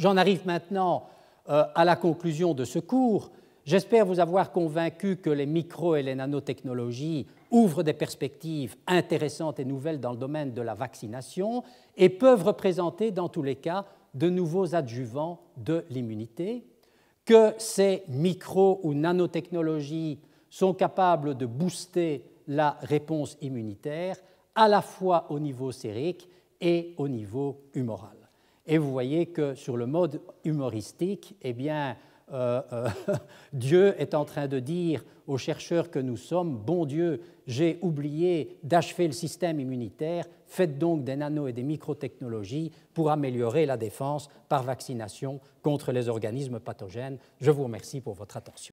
J'en arrive maintenant euh, à la conclusion de ce cours. J'espère vous avoir convaincu que les micro et les nanotechnologies ouvrent des perspectives intéressantes et nouvelles dans le domaine de la vaccination et peuvent représenter dans tous les cas de nouveaux adjuvants de l'immunité, que ces micro ou nanotechnologies sont capables de booster la réponse immunitaire à la fois au niveau sérique et au niveau humoral. Et vous voyez que sur le mode humoristique, eh bien, euh, euh, Dieu est en train de dire aux chercheurs que nous sommes, bon Dieu, j'ai oublié d'achever le système immunitaire, faites donc des nano et des microtechnologies pour améliorer la défense par vaccination contre les organismes pathogènes. Je vous remercie pour votre attention.